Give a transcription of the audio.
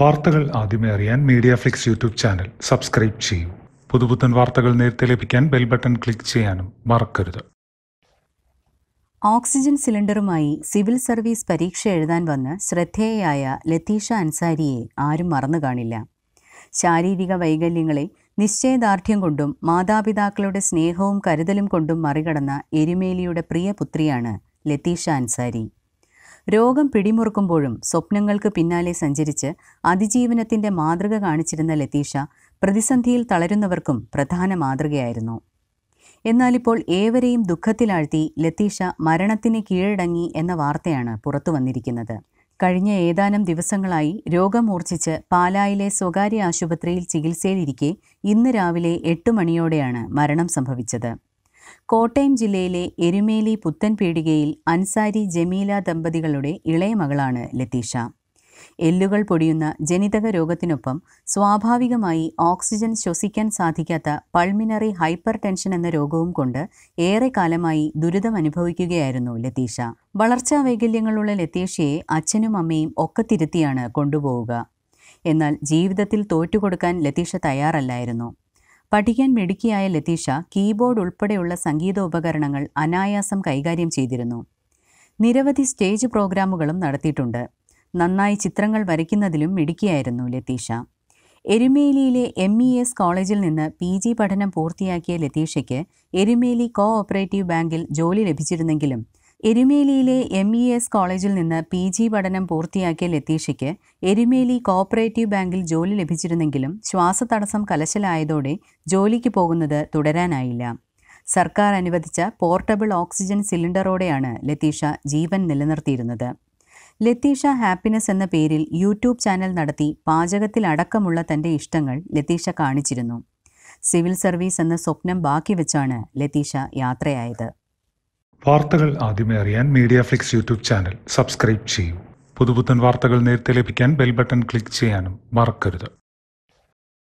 വാർത്തകൾ ആദ്യമേ അറിയാൻ Media Flix YouTube channel subscribe ചെയ്യൂ പുതുപുത്തൻ വാർത്തകൾ നേരത്തെ ലഭിക്കാൻ ബെൽ ബട്ടൺ ക്ലിക്ക് ചെയ്യാനും മറക്കരുത് ഓക്സിജൻ സിലിണ്ടറുമായി സിവിൽ സർവീസ് പരീക്ഷ എഴുതാൻ വന്ന് ശ്രദ്ധേയയായ ലത്തീഷ അൻസാരിയെ ആരും മറന്നു കാണില്ല ശാരീരിക വൈകല്യങ്ങളെ നിശ്ചയദാർഢ്യം കൊണ്ടും മാതാപിതാക്കളുടെ സ്നേഹവും കരുതലും കൊണ്ടും മറികടന്ന എരുമേലിയുടെ പ്രിയ പുത്രിയാണ് ലത്തീഷ അൻസാരി രോഗം പിടിമുറുക്കുമ്പോഴും സ്വപ്നങ്ങൾക്ക് പിന്നാലെ സഞ്ചരിച്ച് അതിജീവനത്തിന്റെ മാതൃക കാണിച്ചിരുന്ന ലതീഷ പ്രതിസന്ധിയിൽ തളരുന്നവർക്കും പ്രധാന മാതൃകയായിരുന്നു എന്നാലിപ്പോൾ ഏവരെയും ദുഃഖത്തിലാഴ്ത്തി ലതീഷ മരണത്തിന് കീഴടങ്ങി എന്ന വാർത്തയാണ് പുറത്തു വന്നിരിക്കുന്നത് കഴിഞ്ഞ ഏതാനും ദിവസങ്ങളായി രോഗം മൂർച്ഛിച്ച് പാലായിലെ സ്വകാര്യ ആശുപത്രിയിൽ ചികിത്സയിലിരിക്കെ ഇന്ന് രാവിലെ എട്ട് മണിയോടെയാണ് മരണം സംഭവിച്ചത് കോട്ടയം ജില്ലയിലെ എരുമേലി പുത്തൻപീടികയിൽ അൻസാരി ജമീല ദമ്പതികളുടെ ഇളയ മകളാണ് ലത്തീഷ എല്ലുകൾ പൊടിയുന്ന ജനിതക രോഗത്തിനൊപ്പം സ്വാഭാവികമായി ഓക്സിജൻ ശ്വസിക്കാൻ സാധിക്കാത്ത പൾമിനറി ഹൈപ്പർ ടെൻഷൻ എന്ന രോഗവും കൊണ്ട് ഏറെക്കാലമായി ദുരിതം അനുഭവിക്കുകയായിരുന്നു ലത്തീഷ വളർച്ചാ വൈകല്യങ്ങളുള്ള ലത്തീഷയെ അച്ഛനും അമ്മയും തിരുത്തിയാണ് കൊണ്ടുപോവുക എന്നാൽ ജീവിതത്തിൽ തോറ്റുകൊടുക്കാൻ ലത്തീഷ തയ്യാറല്ലായിരുന്നു പഠിക്കാൻ മിടുക്കിയായ ലതീഷ കീബോർഡ് ഉൾപ്പെടെയുള്ള സംഗീതോപകരണങ്ങൾ അനായാസം കൈകാര്യം ചെയ്തിരുന്നു നിരവധി സ്റ്റേജ് പ്രോഗ്രാമുകളും നടത്തിയിട്ടുണ്ട് നന്നായി ചിത്രങ്ങൾ വരയ്ക്കുന്നതിലും മിടുക്കിയായിരുന്നു ലതീഷ എരുമേലിയിലെ എം ഇ എസ് കോളേജിൽ നിന്ന് പി ജി പഠനം പൂർത്തിയാക്കിയ ലതീഷയ്ക്ക് എരുമേലി കോ ഓപ്പറേറ്റീവ് ബാങ്കിൽ ജോലി ലഭിച്ചിരുന്നെങ്കിലും എരുമേലിയിലെ എം ഇ എസ് കോളേജിൽ നിന്ന് പി ജി പഠനം പൂർത്തിയാക്കിയ ലത്തീഷയ്ക്ക് എരുമേലി കോഓപ്പറേറ്റീവ് ബാങ്കിൽ ജോലി ലഭിച്ചിരുന്നെങ്കിലും ശ്വാസതടസ്സം കലശലായതോടെ ജോലിക്ക് പോകുന്നത് തുടരാനായില്ല സർക്കാർ അനുവദിച്ച പോർട്ടബിൾ ഓക്സിജൻ സിലിണ്ടറോടെയാണ് ലത്തീഷ ജീവൻ നിലനിർത്തിയിരുന്നത് ലത്തീഷ ഹാപ്പിനെസ് എന്ന പേരിൽ യൂട്യൂബ് ചാനൽ നടത്തി പാചകത്തിലടക്കമുള്ള തൻ്റെ ഇഷ്ടങ്ങൾ ലത്തീഷ കാണിച്ചിരുന്നു സിവിൽ സർവീസ് എന്ന സ്വപ്നം ബാക്കി വെച്ചാണ് ലത്തീഷ യാത്രയായത് വാർത്തകൾ ആദ്യമേ അറിയാൻ Media Flix YouTube channel subscribe ചെയ്യൂ പുതുപുത്തൻ വാർത്തകൾ നേരത്തെ ലഭിക്കാൻ ബെൽ ബട്ടൺ ക്ലിക്ക് ചെയ്യാനും മറക്കരുത്